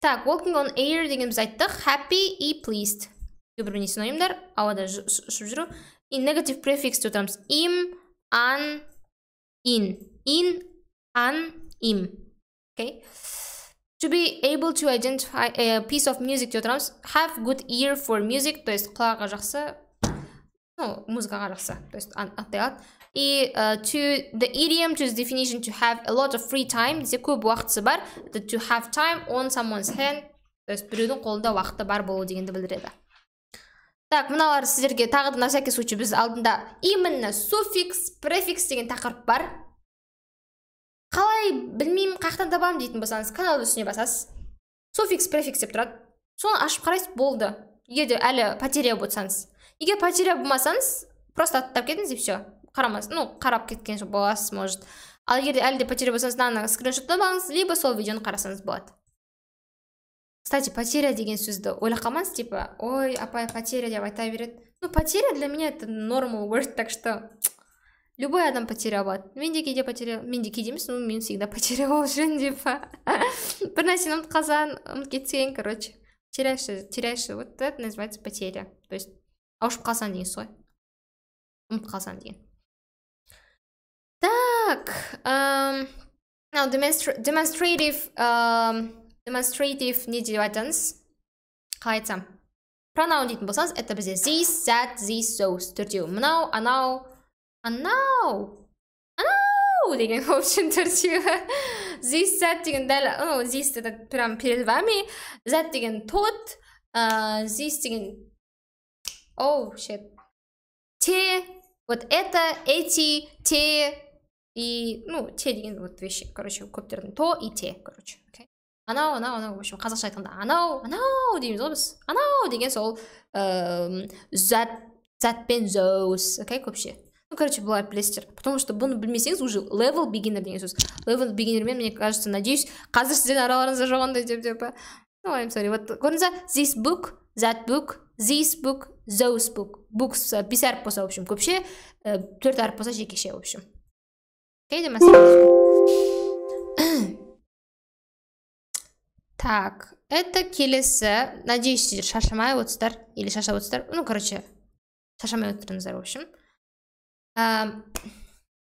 Так, walking on air деген біз айттық. Happy и pleased. Бір-біріне синонимдер Ауада ұшып жүру. И negative prefix деп отырамыз. Im, an, in. In, an, im. Окей? Okay? To be able to identify a uh, piece of music деп отырамыз have good ear for music, то есть құлағы жақсы, ну, музыкаға жақсы, то есть аттай алады. И uh, to the idiom, to the definition, to have a lot of free time, десе көп уақытысы бар. The to have time on someone's hand, то есть біреудің қолында уақыты бар болу дегенді білдіреді. Так, мыналар сіздерге тағы да на всякий случай біз алдында именно суффикс, префикс деген тақырып бар қалай білмеймін қай жақтан табамын дейтін болсаңыз каналдың үстіне басасыз суффикс префикс деп тұрады соны ашып қарайсыз болды егер де әлі потеря болсаңыз егер потеря болмасаңыз просто аттап кетіңіз и все қарамас ну қарап кеткен боласыз может ал егер де әлі де потеря болсаңыз мынаны скриншоттап алыңыз либо сол видеоны қарасаңыз болады кстати потеря деген сөзді ойлап қалмаңыз типа ой апай потеря деп айта береді ну потеря для меня это normal word так что любой адам потеря алады мен де кейде потеря мен де кейде емес ну мен всегда потеря болып жүремін деп бір нәрсені ұмытып қалсаң ұмытып кетсең короче теряешь теряешь вот это называется потеря то есть ауышып қалсаң деген ғой ұмытып қалсаң деген так мынау демонстратив демонстратив не деп айтамыз қалай айтсам пронаун дейтін болсаңыз это бізде this that зис those төртеуі мынау анау анау анау деген общем төртеуі здесь зат деген дәл ну здесь это прям перед вами зат деген тот ә, деген оу шет те вот это эти те и ну те деген вот вещи короче көптердің то и те короче анау анау анау в общем қазақша айтқанда анау анау дейміз ғой біз анау деген сол ыыы зат зат пен көпше ну короче была плестер. потому что бұны білмесеңіз уже level beginner деген сөз level мен, мне кажется надеюсь қазір сіздердің араларыңызда жоқ ондай деп деп ну I'm сорри вот көрдіңіз this book that book this book those book books бес әріп болса в общем көпше төрт әріп болса жекеше в общем окей okay, так это келесі надеюсь сіздер шаршамай отырсыздар или шаршап отырсыздар ну короче шаршамай отырыңыздар в общем А,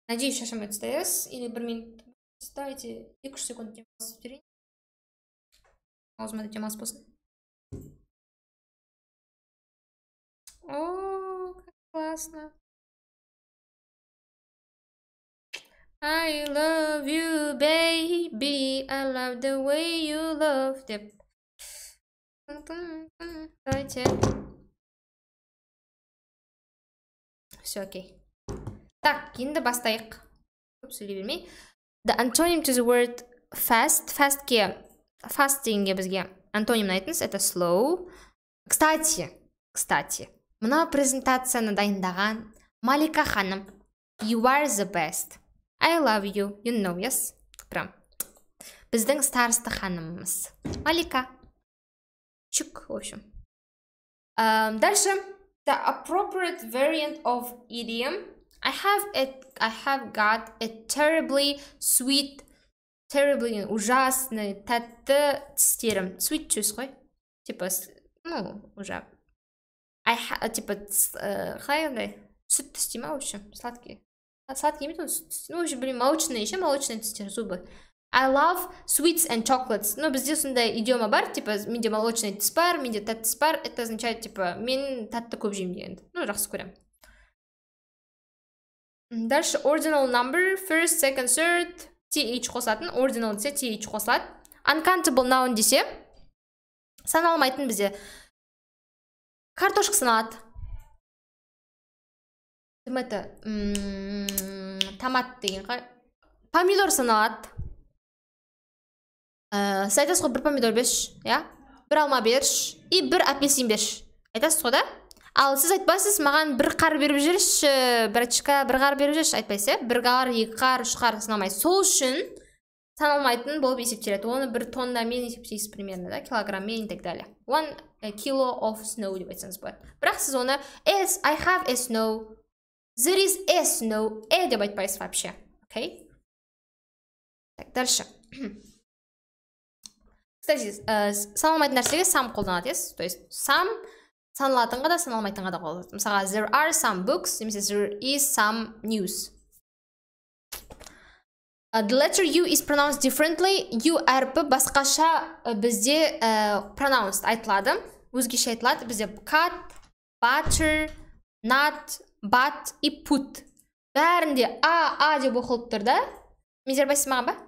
надеюсь, сейчас мы ЦТС или Бармин. Ставите 2 секунд temas türini. Ağzıma da temas basın. О, как классно. I love you, baby. I love the way you love the... Давайте. Все окей. так енді бастайық көп сөйлей бермей the antonym to the word fast ке? fast дегенге бізге антоним айтыңыз это slow кстати кстати мына презентацияны дайындаған малика ханым you are the best i love you you know yes прям біздің староста ханымымыз малика чук в общем дальше the appropriate variant of idiom I have it, I have got a terribly sweet, terribly ужасный тәтті тістерім. Sweet tooth қой. Типа, ну, уже. I have, э, типа, қалай андай? Сүт тістей ма, в общем, сладкий. Сладкий емес, Ну, в общем, блин, молочные, еще молочные тістер, зубы. I love sweets and chocolates. Ну, бізде сондай идиома бар, типа, менде молочный тіс бар, менде тәтті тіс бар. Это означает, типа, мен тәтті көп жеймін дегенді. Ну, жақсы көремін дальше ordinal number first second third th қосатын ordinal десе th қосылады uncountable noun десе саналмайтын бізде картошка саналады кім это томат деген помидор саналады э, сіз айтасыз ғой бір помидор берші иә бір алма берші и бір апельсин берші айтасыз ғой да ал сіз айтпайсыз маған бір қар беріп жіберші братишка бір қар беріп жіберші айтпайсыз иә бір қар екі қар үш қар санамай сол үшін саналмайтын болып есептеледі оны бір тоннамен есептейсіз примерно да килограмммен и так далее one э, kilo of snow деп айтсаңыз болады бірақ сіз оны s i have a snow there is a snow a e деп айтпайсыз вообще окей так дальше кстати э, саналмайтын нәрсеге сам қолданады иә то есть сам саналатынға да саналмайтынға да болады мысалға there are some books немесе there is some news uh, the letter u is pronounced differently u әрпі басқаша uh, бізде uh, pronounced айтылады өзгеше айтылады бізде cut butter not but и put бәрінде а а деп оқылып тұр да мен байсыз маған ба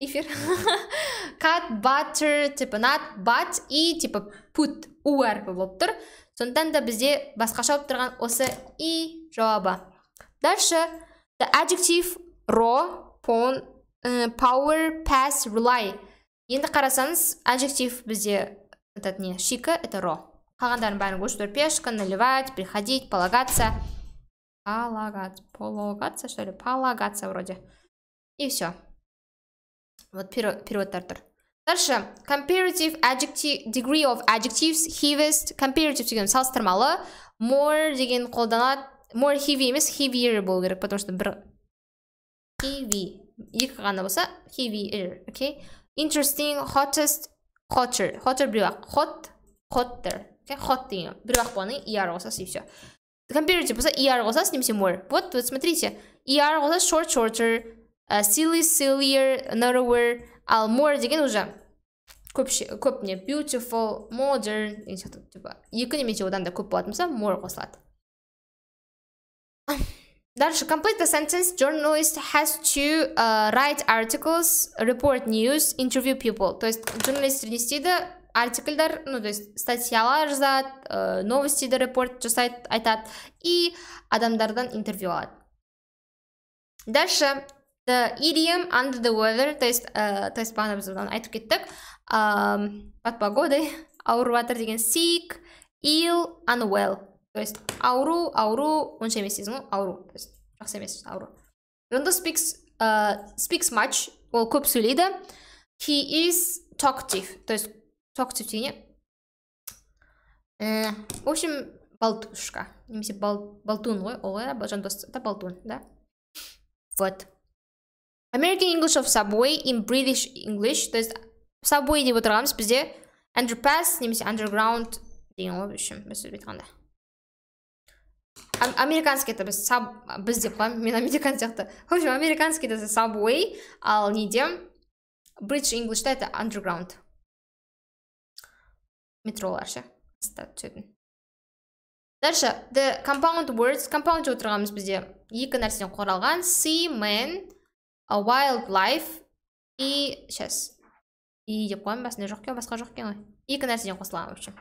эфир. cut, butter, типа not, but и типа put, у әрпі болып тұр. Сондықтан да бізде басқаша болып тұрған осы и жауабы. Дальше, the adjective raw, pon, э, power, pass, rely. Енді қарасаңыз, adjective бізде этот не, шика, это raw. Қалғандарын бәрін көшіп пешка, наливать, приходить, полагаться. Полагаться, полагаться, что ли? Полагаться вроде. И все. Вот перевод тұр Дальше. Comparative adjective, degree of adjectives, heaviest, comparative деген салыстырмалы. More деген қолданады. More heavy емес, heavier болу керек, потому что бір heavy. Екі ғана болса, heavier, окей? Okay? Interesting, hottest, hotter. Hotter біреу ақ. Hot, hotter. Okay? Hot деген. Біреу ақ кейін ER қосасыз и все. Comparative болса, ER қосасыз немесе more. Вот, вот смотрите. ER қосасыз, short, shorter, Э, silly sillier narrower ал more деген уже көпше көп не beautiful modern деген сияқты типа екі немесе одан да көп болатын болса more қосылады дальше complete the sentence journalist has to uh, write articles report news interview people то есть журналистер не істейді артикльдар ну то есть статьялар жазады ә, э, новостиді репорт жасайды айтады и адамдардан интервью алады дальше The idiom Under the Weather, то есть, то есть бағана айтып кеттік, под погодой ауырып деген sick, ill, unwell. То есть ауру, ауру, онша емес дейсің ғой, ауру. То есть жақсы емес, ауру. Жонда speaks, uh, speaks much, ол көп сөйлейді. He is talkative, то есть talkative деген не? в общем, болтушка, немесе болтун ғой, ол ғой, жандос, да болтун да? Вот. American English of Subway in British English. То есть Subway деп отырғанымыз бізде underpass немесе underground деген ғой в общем біз сөйлеп айтқанда это біз саб біз деп қоямын мен американ сияқты в общем это subway ал неде english та это underground метролар ше түсетін дальше the compound words compound деп отырғанымыз бізде екі нәрседен құралған see man a life и сейчас и деп қоямын басында жоқ екен басқа жоқ екен ғой екі нәрседен қосылған в общем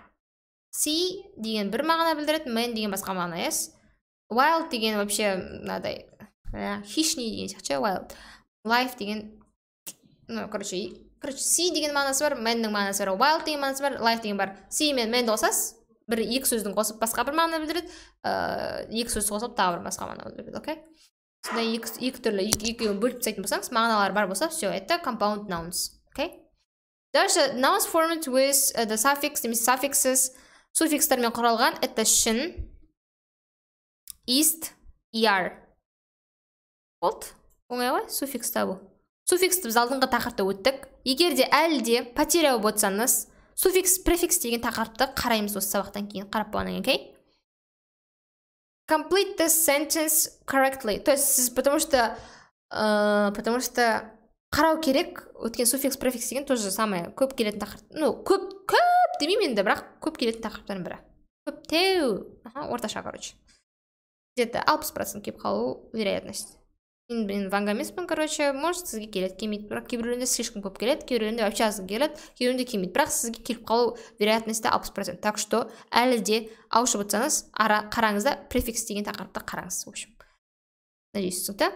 си деген бір мағына білдіреді мэн деген басқа мағына ес wild деген вообще мынадай хищный деген сияқты wild life деген ну короче короче си деген мағынасы бар мэннің мағынасы бар wild деген мағынасы бар life деген бар си мен мэнді қосасыз бір екі сөздің қосып басқа бір мағына білдіреді екі сөз қосылып тағы бір басқа мағына білдіреді окей осындай екі, екі түрлі екеуін бөліп тастайтын болсаңыз мағыналары бар болса все это compound nouns окей? дальше nouns formed with uh, the suffix немесе suffixes суффикстармен құралған это шін ист er болды оңай ғой суффикс табу суффиксті біз алдыңғы тақырыпта өттік егер де әлі де потеря болып отырсаңыз суффикс префикс деген тақырыпты қараймыз осы сабақтан кейін қарап болғаннан кейін окей complete this sentence correctly. То есть сіз потому что ә, потому что қарау керек өткен суффикс префикс деген тоже самое көп келетін тақырып ну көп көп демеймін енді бірақ көп келетін тақырыптардың бірі көптеу орташа короче где то алпыс процент келіп қалу вероятность мен блин ванга емеспін короче может сізге келеді келмейді бірақ кейбіреулерінде слишком көп келеді кейбіреулерінде вообще аз келеді кейбіреулерінде келмейді бірақ сізге келіп қалу вероятності алпыс процент так что әлі де ауышып отырсаңыз ара қараңыз да префикс деген тақырыпты қараңыз в общем надеюсь түсінікті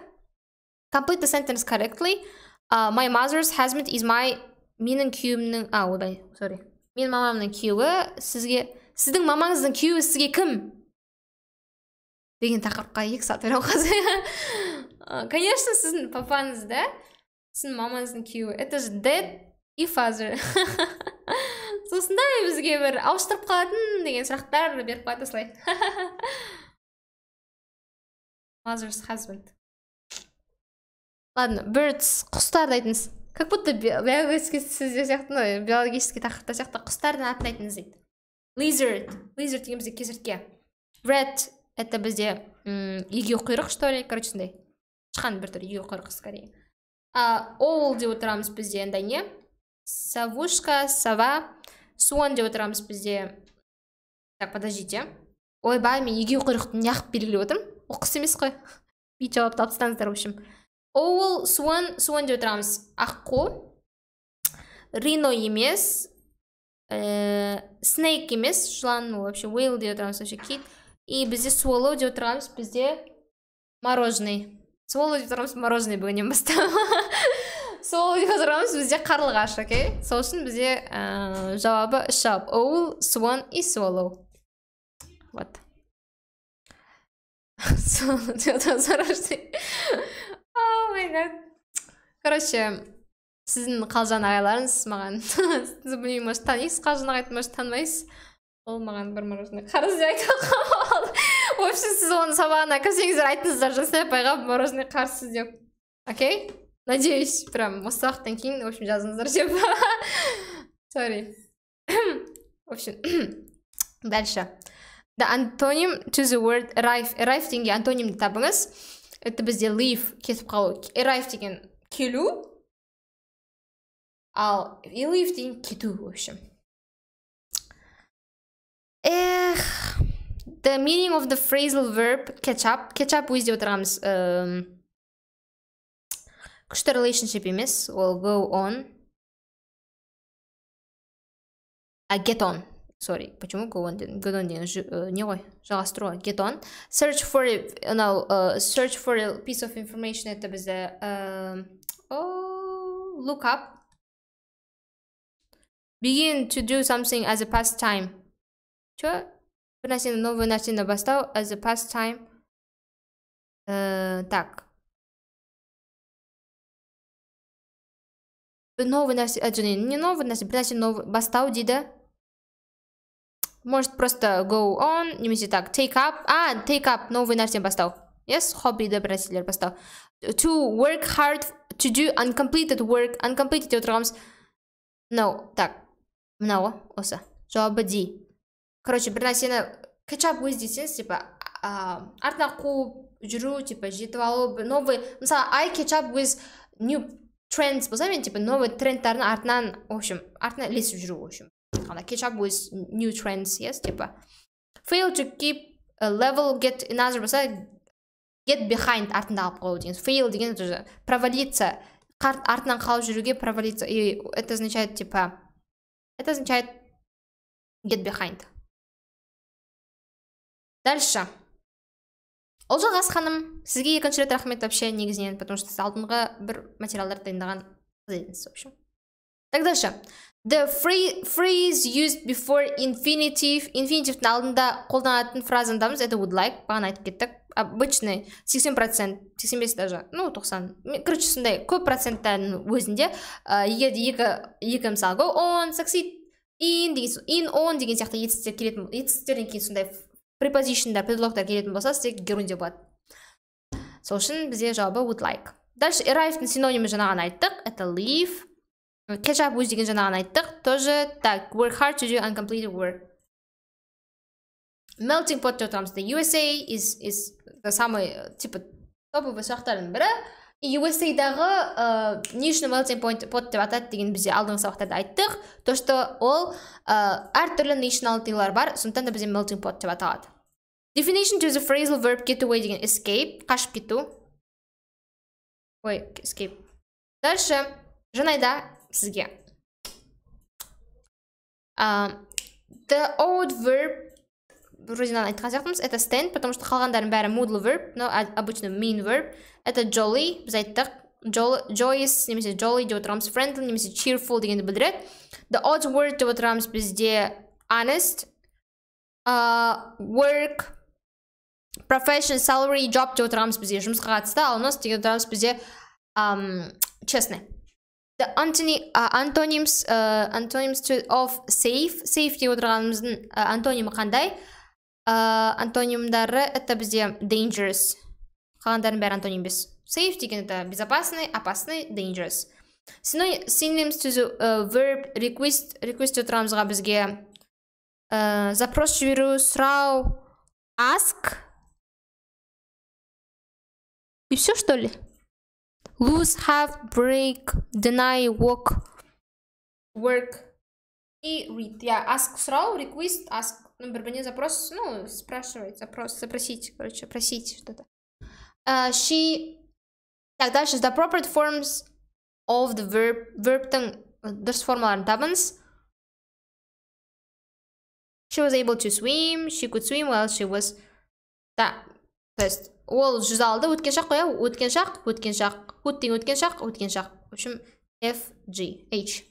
complete the sentence correctly uh, my mother's husband is my менің күйеуімнің а ойбай сорри менің мамамның күйеуі сізге сіздің мамаңыздың күйеуі сізге кім деген тақырыпқа екі сағат ойлау қазір конечно сіздің папаңыз да сіздің мамаңыздың күйеуі это же дед и фазер сосын бізге бір ауыстырып қалатын деген сұрақтар беріп қояды осылай mother's husband ладно birds құстарды айтыңыз как будто биологический сізде сияқты ғой биологический тақырыпта сияқты құстардың атын айтыңыз дейді lizard lizard деген бізде кесіртке red это бізде егеуқұйрық что ли короче сондай шыққан бір түр ю құрық скорее а оул деп отырамыз бізде андай не савушка сова суон деп отырамыз бізде так подождите ойбай мен егеу құйрықты неғып белгілеп отырмын ол құс емес қой бүйтіп жауапты алып тастаңыздар в общем оул суон суон деп отырамыз аққу рино емес ә, снейк емес жылан ол вообще уэйл деп отырамыз вообще кит и бізде суолоу деп отырамыз бізде мороженый сол тұрамыз мороженое бүгіннен бастап сол тұрамыз бізде қарлығаш окей сол үшін бізде ііі э, жауабы үш жауап оул суан и swallow вот короче сіздің қалжан ағайларыңыз маған білмеймін может танисыз қалжан ағайды может танымайсыз ол маған бір мороженое қарыз деп айтып в общем сіз оны сабағына кірсеңіздер айтыңыздар жасай апайға мороженое қарсыз деп окей надеюсь прям осы сабақтан кейін в общем жазыңыздар деп сорри в общем дальше the antonym to the word arrive arrive деген антонимді табыңыз это бізде leave кетіп қалу arrive деген келу ал leave деген кету в общем эх The meaning of the phrasal verb catch up. Catch up өз деп отырамыз. the relationship Miss. will go on. I get on. Sorry, почему go on Go Get on деген э, не ғой? Жалғастыру Get on. Search for анау uh, э, search for a piece of information это бізде um, oh, look up. Begin to do something as a pastime. Чё? Bir narsani новый narsani bastav as a past time. Uh, так. Bir новый narsa, ajuni, не новый narsa, bir narsani новый bastav deydi. Может просто go on, немесе так, take up. А, take up новый narsani bastav. Yes, hobbyda bir narsalar bastav. To work hard to do uncompleted work, uncompleted деп отырғанбыз. No, так. Мынау осы. Жауабы D. короче бір нәрсені качап өз десеңіз типа ыыы артынан қуып жүру типа жетіп алу новый мысалы ай кетчап өз new trends болса мен типа новый трендтардың артынан в общем артынан ілесіп жүру в общем ана кетчап өз new trends yes типа fail to keep a level get another болса get behind артында қалып қою деген фейл деген тоже провалиться артынан қалып жүруге провалиться и это означает типа это означает get behind дальше ғас ханым сізге екінші рет рахмет вообще негізінен потому что сіз алдыңғы бір материалдар дайындаған қыз едіңіз в общем так дальше the phrase used before infinitive инфинитивтің алдында қолданатын фразандамыз это would like бағана айтып кеттік обычный сексен процент сексен бес даже ну тоқсан короче сондай көп проценттің өзінде егер де екі екі мысалы go on succeed in деген in on деген сияқты етістіктер келетін етістіктерден кейін сондай препозишндар предлогтар келетін болса сізде деп болады сол үшін бізде жауабы would like дальше arrive'тің синонимі жаңа айттық это leave catch up деген жаңа айттық тоже так work hard to do uncompleted work melting pot деп the usa is is самый типа топовый сұрақтардың бірі ә, не үшін мелтинг пойнт пот деп атады деген бізде алдыңғы сабақтарда айттық то что ол ә, э, әртүрлі нейшналтилар бар сондықтан да бізде мелтинг пот деп аталады definition to the phrasal verb get away деген escape қашып кету ой escape дальше жанайда сізге ә, the old verb вроде айтқан сияқтымыз это stand потому что қалғандарының бәрі moodle verb но обычно mean verb это jolly біз айттық joyous немесе jolly деп отырамыз friendly немесе cheerful дегенді білдіреді the odd word деп отырамыз бізде honest uh, work profession salary job деп отырамыз бізде жұмысқа қатысты ал у деген отырамыз бізде um, честный the antony, uh, antonyms uh, antonyms to, of safe safe деп отырғанымыздың э, антонимі қандай антонимдары это бізде dangerous қалғандардың бәрі антоним емес safe деген это безопасный опасный dangerous synonyms түзу ә, verb request request деп тұрамызға бізге ә, э, запрос жіберу сұрау ask и все что ли lose have break deny walk work и read Я yeah, ask сұрау request ask ну бір біріне запрос ну спрашивать запрос запросить короче просить что-то Uh, she... Так, дальше. The proper forms of the verb... Verbтің дұрыс формаларын табыңыз. She was able to swim. She could swim while she was... Да, то есть ол жүз алды өткен шақ қоя өткен шақ өткен шақ could өткен шақ өткен шақ в общем f g h